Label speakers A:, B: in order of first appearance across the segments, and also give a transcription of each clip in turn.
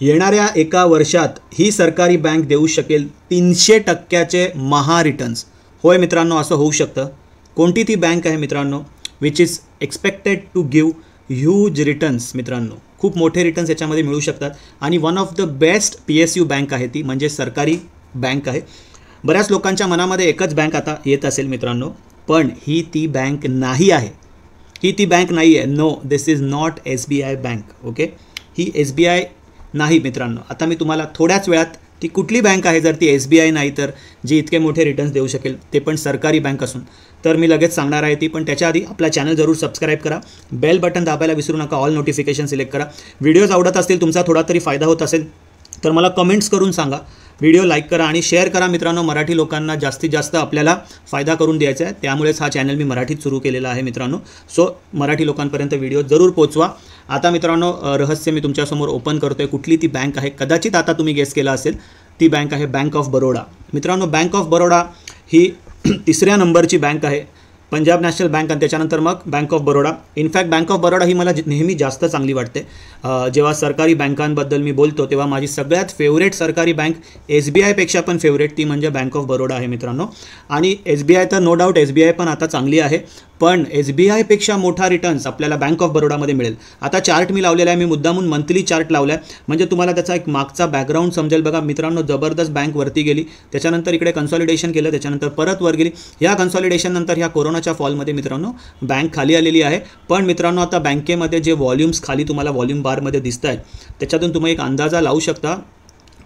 A: येणाऱ्या एका वर्षात ही सरकारी बँक देऊ शकेल तीनशे टक्क्याचे महा रिटर्न्स होय मित्रांनो असं होऊ शकतं कोणती ती बँक आहे मित्रांनो which is expected to give huge returns मित्रांनो खूप मोठे रिटर्न्स याच्यामध्ये मिळू शकतात आणि one of the best P S U bank आहे ती म्हणजे सरकारी बँक आहे बऱ्याच लोकांच्या मनामध्ये एकच बँक आता येत असेल मित्रांनो पण ही ती बँक नाही आहे ही ती बँक नाही आहे no this is not S B I bank okay ही एस बी आय नाही मित्रांनो आता मी तुम्हाला थोड्याच वेळात ती कुठली बँक आहे जर ती एस बी आय नाही तर जी इतके मोठे रिटर्न्स देऊ शकेल ते पण सरकारी बँक असून तर मी लगेच सांगणार आहे ती पण त्याच्या आधी आपला चॅनल जरूर सबस्क्राईब करा बेल बटन दाबायला विसरू नका ऑल नोटिफिकेशन सिलेक्ट करा व्हिडिओज आवडत असतील तुमचा थोडा तरी फायदा होत असेल तर मला कमेंट्स करून सांगा व्हिडिओ लाईक करा आणि शेअर करा मित्रांनो मराठी लोकांना जास्तीत जास्त आपल्याला फायदा करून द्यायचा आहे त्यामुळेच हा चॅनल मी मराठीत सुरू केलेला आहे मित्रांनो सो मराठी लोकांपर्यंत व्हिडिओ जरूर पोचवा आता मित्रांनो रहस्य मी तुमच्यासमोर ओपन करतो आहे कुठली ती बँक आहे कदाचित आता तुम्ही गेस केला असेल ती बँक आहे बँक ऑफ बरोडा मित्रांनो बँक ऑफ बरोडा ही तिसऱ्या नंबरची बँक आहे पंजाब नॅशनल बँक आणि त्याच्यानंतर मग bank of Baroda in fact bank of Baroda ही मला नेहमी जास्त चांगली वाटते जेव्हा सरकारी बँकांबद्दल मी बोलतो तेव्हा माझी सगळ्यात फेवरेट सरकारी बँक एस बी आयपेक्षा पण फेवरेट ती म्हणजे बँक ऑफ बरोडा आहे मित्रांनो आणि एस बी आय तर no doubt S B I पण आता चांगली आहे पण एस बी आयपेक्षा मोठा रिटर्न्स आपल्याला बँक ऑफ बरोडामध्ये मिळेल आता चार्ट मी लावलेला आहे मी मुद्दामून मंथली चार्ट लावला आहे म्हणजे तुम्हाला त्याचा एक मागचा बॅकग्राऊंड समजेल बघा मित्रांनो जबरदस्त बँक वरती गेली त्याच्यानंतर इकडे कन्सॉलिडेशन केलं त्याच्यानंतर परत वर गेली या कन्सॉलिडेशननंतर ह्या कोरोना फॉल मध्ये मित्रांनो बँक खाली आलेली आहे पण मित्रांनो आता बँकेमध्ये जे व्हॉल्यूम्स खाली तुम्हाला व्हॉल्यूम बार दिसत आहेत त्याच्यातून तुम्ही एक अंदाजा लावू शकता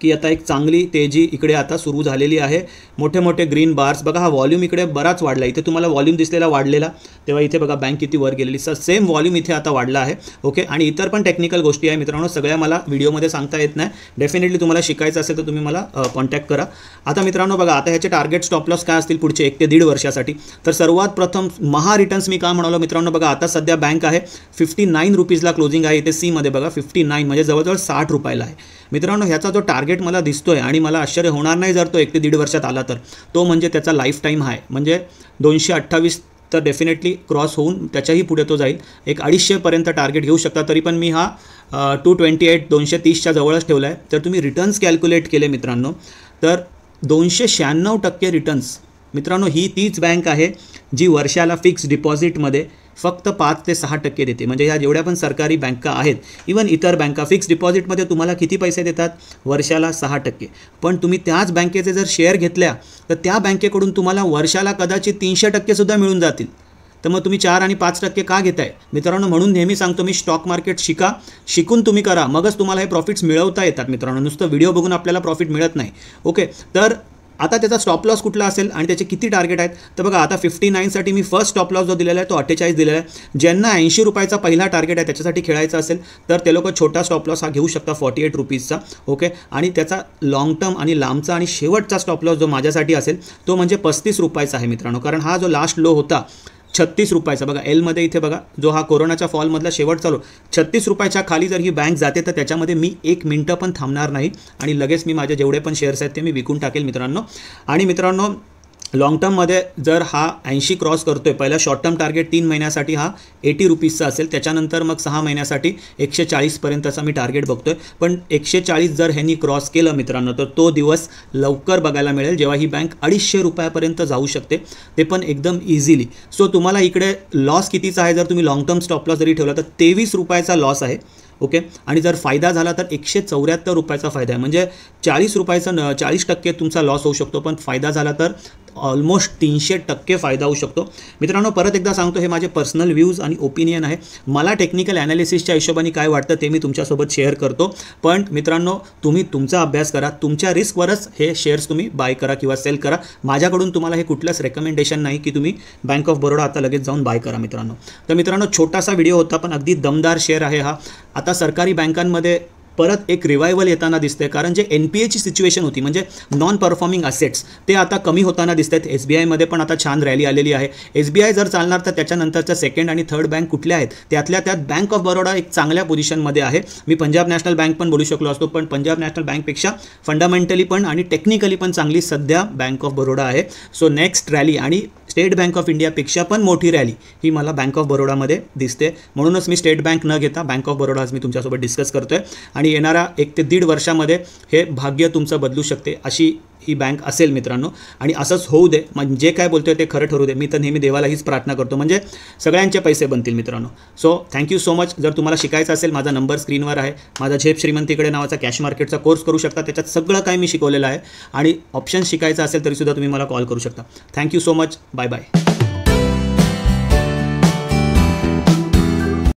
A: की आता एक चांगली तेजी इकडे आता सुरू झालेली आहे मोठे मोठे ग्रीन बार्स बघा हा वॉल्यूम इकडे बराच वाढला इथे तुम्हाला वॉल्यूम दिसलेला वाढलेला तेव्हा इथे बघा बँक किती वर गेलेली सर सेम वॉल्यूम इथे आता वाढला आहे ओके आणि इतर पण टेक्निकल गोष्टी आहे मित्रांनो सगळ्या मला व्हिडिओमध्ये सांगता येत नाही डेफिनेटली तुम्हाला शिकायचं असेल तर तुम्ही मला कॉन्टॅक्ट करा आता मित्रांनो बघा आता ह्याचे टार्गेट लॉस काय असतील पुढचे एक ते दीड वर्षासाठी तर सर्वात प्रथम महा रिटर्न्स मी का म्हणालो मित्रांनो बघा आता सध्या बँक आहे फिफ्टी नाईन रुपीजला क्लोजिंग आहे इथे सीमध्ये बघा फिफ्टी नाईन म्हणजे जवळजवळ साठ रुपयाला आहे मित्रांनो ह्याचा जो टार्गेट टार्गेट मला दिसतोय आणि मला आश्चर्य होणार नाही जर तो एक ते दीड वर्षात आला तर तो म्हणजे त्याचा लाईफ टाईम आहे म्हणजे दोनशे अठ्ठावीस तर डेफिनेटली क्रॉस होऊन त्याच्याही पुढे तो जाईल एक अडीचशेपर्यंत टार्गेट घेऊ शकता तरी पण मी हा टू ट्वेंटी एट दोनशे तीसच्या जवळच ठेवला आहे तर तुम्ही रिटर्न्स कॅल्क्युलेट केले मित्रांनो तर दोनशे शहाण्णव टक्के रिटर्न्स मित्रांनो ही तीच बँक आहे जी वर्षाला फिक्स डिपॉझिटमध्ये फक्त पाच ते सहा टक्के देते म्हणजे ह्या जेवढ्या पण सरकारी बँका आहेत इवन इतर बँका फिक्स डिपॉझिटमध्ये तुम्हाला किती पैसे देतात वर्षाला सहा टक्के पण तुम्ही त्याच बँकेचे जर शेअर घेतल्या तर त्या बँकेकडून तुम्हाला वर्षाला कदाचित तीनशे टक्केसुद्धा मिळून जातील तर मग तुम्ही चार आणि पाच टक्के का घेताय मित्रांनो म्हणून नेहमी सांगतो मी स्टॉक मार्केट शिका शिकून तुम्ही करा मगच तुम्हाला हे प्रॉफिट्स मिळवता येतात मित्रांनो नुसतं व्हिडिओ बघून आपल्याला प्रॉफिट मिळत नाही ओके तर आता त्याचा स्टॉप लॉस कुठला असेल आणि त्याचे किती टार्गेट आहेत तर बघा आता फिफ्टी नाईनसाठी मी फर्स्ट स्टॉप लॉस जो दिलेला आहे तो अठ्ठेचाळीस दिलेला आहे ज्यांना ऐंशी रुपयाचा पहिला टार्गेट आहे त्याच्यासाठी खेळायचा असेल तर ते लोक छोटा स्टॉप लॉस हा घेऊ शकता फॉर्टी एट रुपीजचा ओके आणि त्याचा लाँग टर्म आणि लांबचा आणि शेवटचा स्टॉप लॉस जो माझ्यासाठी असेल तो म्हणजे पस्तीस रुपयाचा आहे मित्रांनो कारण हा जो लास्ट लो होता छत्तीस रुपयाचा बघा एलमध्ये इथे बघा जो हा कोरोनाच्या फॉलमधला शेवट चालू छत्तीस रुपयाच्या खाली जर ही बँक जाते तर त्याच्यामध्ये मी एक मिनटं पण थांबणार नाही आणि लगेच मी माझे जेवढे पण शेअर्स आहेत ते मी विकून टाकेल मित्रांनो आणि मित्रांनो लाँग टर्ममध्ये जर हा ऐंशी क्रॉस करतो आहे पहिला शॉर्ट टर्म टार्गेट तीन महिन्यासाठी हा एटी रुपीजचा असेल त्याच्यानंतर मग सहा महिन्यासाठी एकशे चाळीसपर्यंतचा मी टार्गेट बघतो आहे पण एकशे चाळीस जर ह्यांनी क्रॉस केलं मित्रांनो तर तो दिवस लवकर बघायला मिळेल जेव्हा ही बँक अडीचशे रुपयापर्यंत जाऊ शकते ते पण एकदम इझिली सो तुम्हाला इकडे लॉस कितीचा आहे जर तुम्ही लॉन्ग टर्म स्टॉप लॉस जरी ठेवला तर तेवीस रुपयाचा लॉस आहे ओके आणि जर फायदा झाला तर एकशे चौऱ्याहत्तर रुपयाचा फायदा आहे म्हणजे चाळीस रुपयाचा न चाळीस टक्के तुमचा लॉस होऊ शकतो पण फायदा झाला तर ऑलमोस्ट तीनशे टक्के फायदा होऊ शकतो मित्रांनो परत एकदा सांगतो हे माझे पर्सनल व्ह्यूज आणि ओपिनियन आहे मला टेक्निकल ॲनालिसिसच्या हिशोबाने काय वाटतं ते मी तुमच्यासोबत शेअर करतो पण मित्रांनो तुम्ही तुमचा अभ्यास करा तुमच्या रिस्कवरच हे शेअर्स तुम्ही बाय करा किंवा सेल करा माझ्याकडून तुम्हाला हे कुठलंच रेकमेंडेशन नाही की तुम्ही बँक ऑफ बरोडा आता लगेच जाऊन बाय करा मित्रांनो तर मित्रांनो छोटासा व्हिडिओ होता पण अगदी दमदार शेअर आहे हा आता सरकारी बँकांमध्ये परत एक रिवायवल येताना दिसते कारण जे एन पी एची सिच्युएशन होती म्हणजे नॉन परफॉर्मिंग असेट्स ते आता कमी होताना दिसत आहेत एस बी आयमध्ये पण आता छान रॅली आलेली आहे एस बी आय जर चालणार तर त्याच्यानंतरच्या सेकंड आणि थर्ड बँक कुठल्या आहेत त्यातल्या त्यात बँक ऑफ बरोडा एक चांगल्या पोझिशनमध्ये आहे मी पंजाब नॅशनल बँक पण बोलू शकलो असतो पण पंजाब नॅशनल बँकपेक्षा फंडामेंटली पण आणि टेक्निकली पण चांगली सध्या बँक ऑफ बरोडा आहे सो नेक्स्ट रॅली आणि स्टेट बँक ऑफ इंडियापेक्षा पण मोठी रॅली ही मला बँक ऑफ बरोडामध्ये दिसते म्हणूनच मी स्टेट बँक न घेता बँक ऑफ बरोडा आज मी तुमच्यासोबत डिस्कस करतो आहे आणि येणारा एक ते दीड वर्षामध्ये हे भाग्य तुमचं बदलू शकते अशी ही बँक असेल मित्रांनो आणि असंच होऊ दे म्हणजे जे काय बोलतोय ते खरं ठरू दे मी तर नेहमी देवाला हीच प्रार्थना करतो म्हणजे सगळ्यांचे पैसे बनतील मित्रांनो सो थँक्यू सो मच जर तुम्हाला शिकायचं असेल माझा नंबर स्क्रीनवर आहे माझा झेप श्रीमंतीकडे नावाचा कॅश मार्केटचा कोर्स करू शकता त्याच्यात सगळं काय मी शिकवलेलं आहे आणि ऑप्शन शिकायचं असेल तरीसुद्धा तुम्ही मला कॉल करू शकता thank you so much bye bye